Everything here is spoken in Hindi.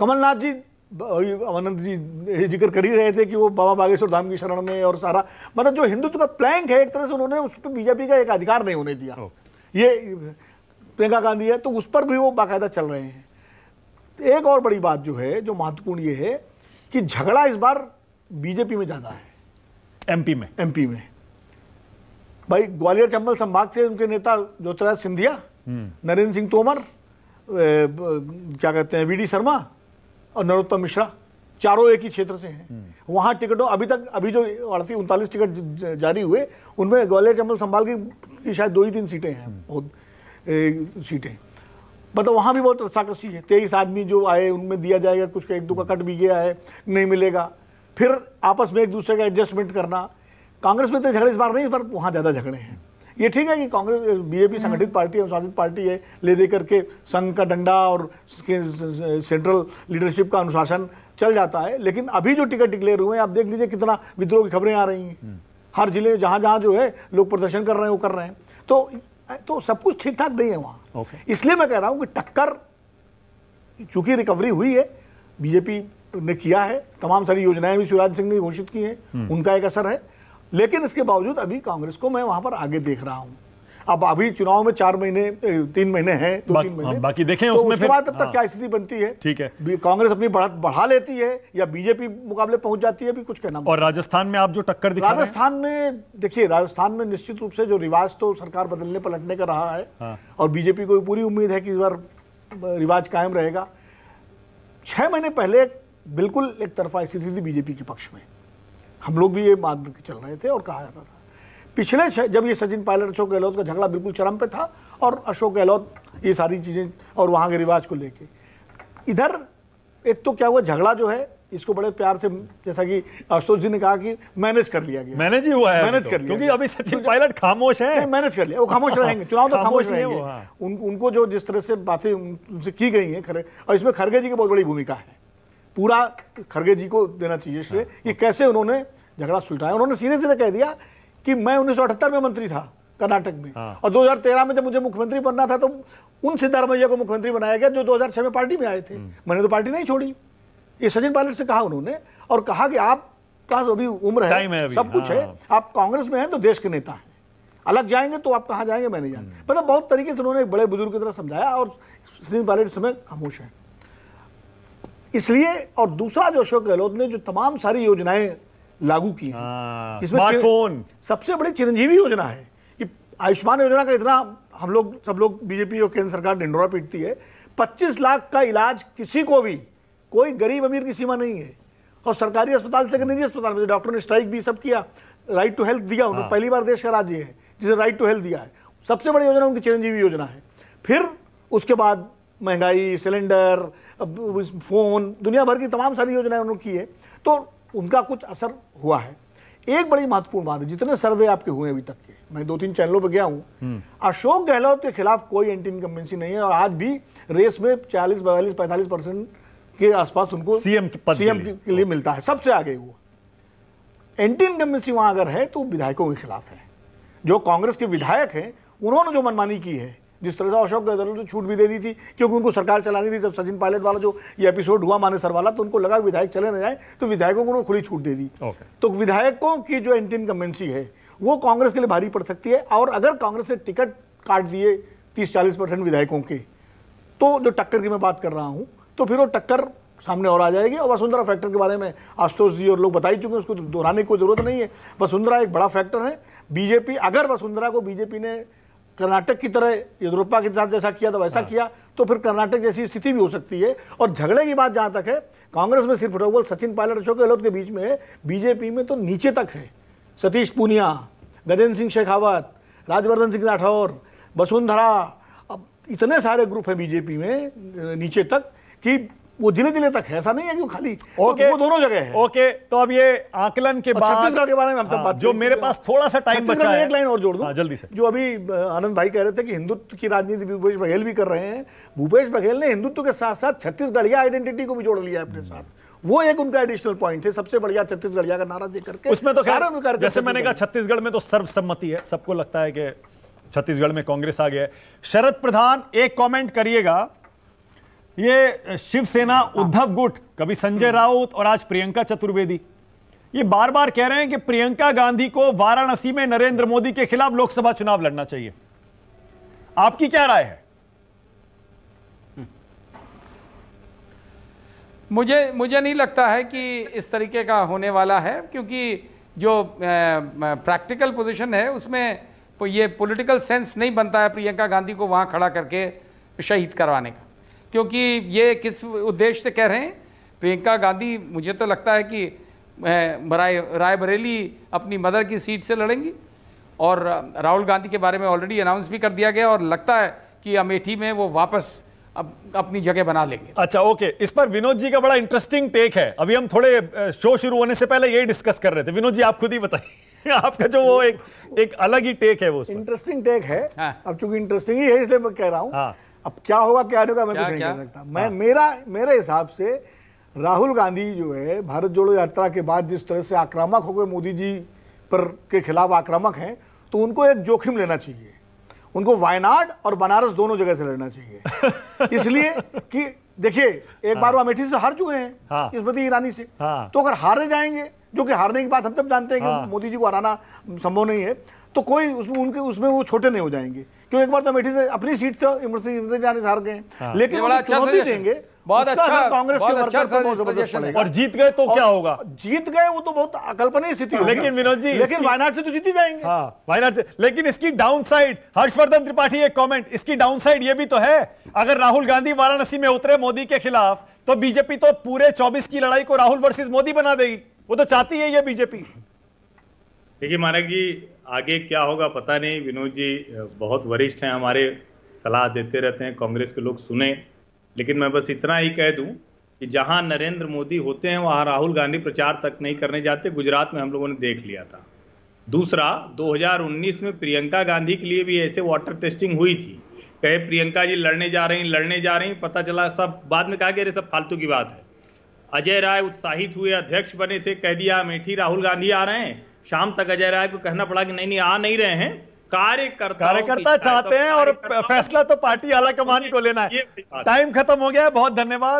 कमलनाथ जी आनंद जी जिक्र कर ही रहे थे कि वो बाबा बागेश्वर धाम की शरण में और सारा मतलब जो हिंदुत्व का प्लैंक है एक तरह से उन्होंने उस पर बीजेपी का एक अधिकार नहीं होने दिया ये प्रियंका गांधी है तो उस पर भी वो बाकायदा चल रहे हैं एक और बड़ी बात जो है जो महत्वपूर्ण ये है कि झगड़ा इस बार बीजेपी में ज़्यादा है एमपी में एमपी में भाई ग्वालियर चंबल संभाग से उनके नेता ज्योतिराज सिंधिया हम्म। नरेंद्र सिंह तोमर ए, क्या कहते हैं वी डी शर्मा और नरोत्तम मिश्रा चारों एक ही क्षेत्र से हैं हम्म। वहाँ टिकटों अभी तक अभी जो अड़तीस उनतालीस टिकट जारी हुए उनमें ग्वालियर चंबल संभाल की शायद दो ही तीन सीटें हैं हम्म। बहुत सीटें मतलब वहाँ भी बहुत रस्साकसी है तेईस आदमी जो आए उनमें दिया जाएगा कुछ का एक दो का कट भी गया है नहीं मिलेगा फिर आपस में एक दूसरे का एडजस्टमेंट करना कांग्रेस में इतने तो झगड़े इस बार नहीं पर वहाँ ज़्यादा झगड़े हैं ये ठीक है कि कांग्रेस बीजेपी हम्म। संगठित पार्टी है अनुशासित पार्टी है ले दे करके संघ का डंडा और सेंट्रल लीडरशिप का अनुशासन चल जाता है लेकिन अभी जो टिकट डिक्लेयर हुए हैं आप देख लीजिए कितना विद्रोह की खबरें आ रही हैं हम्म। हर जिले में जहाँ जहाँ जो है लोग प्रदर्शन कर रहे हैं वो कर रहे हैं तो तो सब कुछ ठीक ठाक नहीं है वहाँ इसलिए मैं कह रहा हूँ कि टक्कर चूंकि रिकवरी हुई है बीजेपी ने किया है तमाम सारी योजनाएं भी शिवराज सिंह ने घोषित की हैं हम्म। उनका एक असर है लेकिन इसके बावजूद अभी कांग्रेस को मैं वहां पर आगे देख रहा हूं अब अभी चुनाव में चार महीने तीन महीने हैं दो बा, तीन महीने हाँ, बाकी देखें तो उसमें उसके बाद अब तक हाँ। क्या स्थिति बनती है ठीक है कांग्रेस अपनी बढ़त बढ़ा लेती है या बीजेपी मुकाबले पहुंच जाती है भी कुछ कहना और राजस्थान में आप जो टक्कर दिखा राजस्थान में देखिए राजस्थान में निश्चित रूप से जो रिवाज तो सरकार बदलने पलटने का रहा है हाँ। और बीजेपी को पूरी उम्मीद है कि इस बार रिवाज कायम रहेगा छह महीने पहले बिल्कुल एक तरफा स्थिति थी बीजेपी के पक्ष में हम लोग भी ये मान के चल रहे थे और कहा जाता था पिछले जब ये सचिन पायलट अशोक गहलोत का झगड़ा बिल्कुल चरम पे था और अशोक गहलोत ये सारी चीज़ें और वहाँ के रिवाज को लेके इधर एक तो क्या हुआ झगड़ा जो है इसको बड़े प्यार से जैसा कि आशुतोष जी ने कहा कि मैनेज कर लिया गया मैनेज ही हुआ है मैनेज तो, कर लिया क्योंकि अभी सचिन पायलट खामोश है मैनेज कर लिया वो खामोश हाँ, रहेंगे चुनाव तो खामोश, खामोश रहेंगे हाँ। उन, उनको जो जिस तरह से बातें उनसे की गई हैं खरे और इसमें खरगे जी की बहुत बड़ी भूमिका है पूरा खरगे जी को देना चाहिए श्रेय हाँ। कि कैसे उन्होंने झगड़ा सुलझाया उन्होंने सीधे सीधे कह दिया कि मैं उन्नीस में मंत्री था कर्नाटक में हाँ। और 2013 में जब मुझे मुख्यमंत्री बनना था तो उन सिद्धारमैया को मुख्यमंत्री बनाया गया जो 2006 में पार्टी में आए थे हम्म। मैंने तो पार्टी नहीं छोड़ी ये सचिन पायलट से कहा उन्होंने और कहा कि आप का तो अभी उम्र है, है अभी, सब कुछ हाँ। है आप कांग्रेस में हैं तो देश के नेता हैं अलग जाएंगे तो आप कहाँ जाएंगे मैं नहीं हम्म। मतलब बहुत तरीके से उन्होंने बड़े बुजुर्ग की तरह समझाया और सचिन पायलट समय खामोश है इसलिए और दूसरा जो अशोक गहलोत ने जो तमाम सारी योजनाएं लागू की है हाँ, इसमें स्मार्टफोन सबसे बड़ी चिरंजीवी योजना है कि आयुष्मान योजना का इतना हम लोग सब लोग बीजेपी और केंद्र सरकार ढिंडोरा पीटती है पच्चीस लाख का इलाज किसी को भी कोई गरीब अमीर की सीमा नहीं है और सरकारी अस्पताल से निजी अस्पताल में डॉक्टरों ने स्ट्राइक भी सब किया राइट टू हेल्थ दिया उन्होंने हाँ। पहली बार देश का राज्य है जिसे राइट टू हेल्थ दिया है सबसे बड़ी योजना उनकी चिरंजीवी योजना है फिर उसके बाद महंगाई सिलेंडर फोन दुनिया भर की तमाम सारी योजनाएं उन्होंने की है तो उनका कुछ असर हुआ है एक बड़ी महत्वपूर्ण बात है जितने सर्वे आपके हुए अभी तक के मैं दो तीन चैनलों पर गया हूँ हम्म। अशोक गहलोत के खिलाफ कोई एंटी इनकम्बेंसी नहीं है और आज भी रेस में चालीस बयालीस पैंतालीस परसेंट के आसपास उनको सीएम सीएम के, के लिए मिलता है सबसे आगे वो एंटी इनकम्बेंसी वहाँ अगर है तो विधायकों के खिलाफ है जो कांग्रेस के विधायक हैं उन्होंने जो मनमानी की है जिस तरह से अशोक गहलोत ने छूट भी दे दी थी क्योंकि उनको सरकार चलानी थी जब सचिन पायलट वाला जो ये एपिसोड हुआ मानेसर वाला तो उनको लगा विधायक चले न जाए तो विधायकों को खुली छूट दे दी तो विधायकों की जो एंटी इनकमेंसी है वो कांग्रेस के लिए भारी पड़ सकती है और अगर कांग्रेस ने टिकट काट दिए तीस चालीस परसेंट विधायकों के तो जो टक्कर की मैं बात कर रहा हूँ तो फिर वो टक्कर सामने और आ जाएगी और वसुंधरा फैक्टर के बारे में आशुतोष जी और लोग बता ही चुके हैं उसको तो दोहराने की कोई जरूरत नहीं है वसुंधरा एक बड़ा फैक्टर है बीजेपी अगर वसुंधरा को बीजेपी ने कर्नाटक की तरह येदुरप्पा के साथ जैसा किया था तो वैसा हाँ। किया तो फिर कर्नाटक जैसी स्थिति भी हो सकती है और झगड़े की बात जहाँ तक है कांग्रेस में सिर्फ रघुवल सचिन पायलट अशोक गहलोत के बीच में है बीजेपी में तो नीचे तक है सतीश पूनिया गजेंद्र सिंह शेखावत राजवर्धन सिंह राठौर वसुंधरा अब इतने सारे ग्रुप हैं बीजेपी में नीचे तक कि वो जिले जिले तक है ऐसा नहीं है कि वो खाली तो ओके तो वो दोनों जगह है ओके तो अब ये आकलन के बाद छत्तीसगढ़ के बारे में हम सब हाँ, बात जो मेरे तो पास थोड़ा सा टाइम बचा है एक लाइन और जोड़ दूं हाँ, जल्दी से जो अभी आनंद भाई कह रहे थे कि हिंदुत्व की राजनीति भूपेश बघेल भी कर रहे हैं भूपेश बघेल ने हिंदुत्व के साथ साथ छत्तीसगढ़िया आइडेंटिटी को भी जोड़ लिया अपने साथ वो एक उनका एडिशनल पॉइंट है सबसे बढ़िया छत्तीसगढ़िया का नारा देख करके उसमें तो खैर जैसे मैंने कहा छत्तीसगढ़ में तो सर्वसम्मति है सबको लगता है कि छत्तीसगढ़ में कांग्रेस आ गया है शरद प्रधान एक कमेंट करिएगा ये शिवसेना हाँ। उद्धव गुट कभी संजय हम्म। राउत और आज प्रियंका चतुर्वेदी ये बार बार कह रहे हैं कि प्रियंका गांधी को वाराणसी में नरेंद्र मोदी के खिलाफ लोकसभा चुनाव लड़ना चाहिए आपकी क्या राय है हम्म। मुझे मुझे नहीं लगता है कि इस तरीके का होने वाला है क्योंकि जो प्रैक्टिकल पोजीशन है उसमें ये पॉलिटिकल सेंस नहीं बनता है प्रियंका गांधी को वहां खड़ा करके शहीद करवाने का क्योंकि ये किस उद्देश्य से कह रहे हैं प्रियंका गांधी मुझे तो लगता है कि राय रायबरेली अपनी मदर की सीट से लड़ेंगी और राहुल गांधी के बारे में ऑलरेडी अनाउंस भी कर दिया गया और लगता है कि अमेठी में वो वापस अब अपनी जगह बना लेंगे अच्छा ओके इस पर विनोद जी का बड़ा इंटरेस्टिंग टेक है अभी हम थोड़े शो शुरू होने से पहले यही डिस्कस कर रहे थे विनोद जी आप खुद ही बताइए आपका जो वो एक एक अलग ही टेक है वो इंटरेस्टिंग टेक है हाँ। अब चूंकि इंटरेस्टिंग ही है इसलिए मैं कह रहा हूँ हाँ। अब क्या होगा क्या नहीं होगा मैं कुछ नहीं कह सकता मैं हाँ। मेरा मेरे हिसाब से राहुल गांधी जो है भारत जोड़ो यात्रा के बाद जिस तरह से आक्रामक हो गए मोदी जी पर के खिलाफ आक्रामक हैं तो उनको एक जोखिम लेना चाहिए उनको वायनाड और बनारस दोनों जगह से लड़ना चाहिए इसलिए कि देखिए एक हाँ। बार वो अमेठी से हार चुके हैं हाँ। स्मृति ईरानी से हाँ। तो अगर हारे जाएंगे जो कि हारने की बात हम सब जानते हैं कि हाँ। मोदी जी को हराना संभव नहीं है तो कोई उसमें उनके उसमें वो छोटे नहीं हो जाएंगे क्योंकि एक बार तो अमेठी से अपनी सीट तो से इमरती जाने हार गए हाँ। लेकिन तो अच्छा चुनौती देंगे बहुत अच्छा कांग्रेस के अच्छा पर और जीत गए तो क्या होगा जीत गए वो तो बहुत अकल्पनीय स्थिति होगी लेकिन विनोद जी लेकिन वायनाड से तो जीती जाएंगे हाँ वायनाड से लेकिन इसकी डाउनसाइड हर्षवर्धन त्रिपाठी एक कमेंट इसकी डाउनसाइड ये भी तो है अगर राहुल गांधी वाराणसी में उतरे मोदी के खिलाफ तो बीजेपी तो पूरे चौबीस की लड़ाई को राहुल वर्सेज मोदी बना देगी वो तो चाहती है ये बीजेपी देखिए महाराज जी आगे क्या होगा पता नहीं विनोद जी बहुत वरिष्ठ हैं हमारे सलाह देते रहते हैं कांग्रेस के लोग सुने लेकिन मैं बस इतना ही कह दूं कि जहां नरेंद्र मोदी होते हैं वहां राहुल गांधी प्रचार तक नहीं करने जाते गुजरात में हम लोगों ने देख लिया था दूसरा 2019 में प्रियंका गांधी के लिए भी ऐसे वाटर टेस्टिंग हुई थी कहे प्रियंका जी लड़ने जा रही लड़ने जा रही पता चला सब बाद में कहा कि अरे सब फालतू की बात है अजय राय उत्साहित हुए अध्यक्ष बने थे कह दिया अमेठी राहुल गांधी आ रहे हैं शाम तक अजय राय को कहना पड़ा कि नहीं नहीं आ नहीं रहे हैं कार्यकर्ता कार्यकर्ता चाहते हैं और फैसला तो पार्टी आला कमान को लेना है टाइम खत्म हो गया बहुत धन्यवाद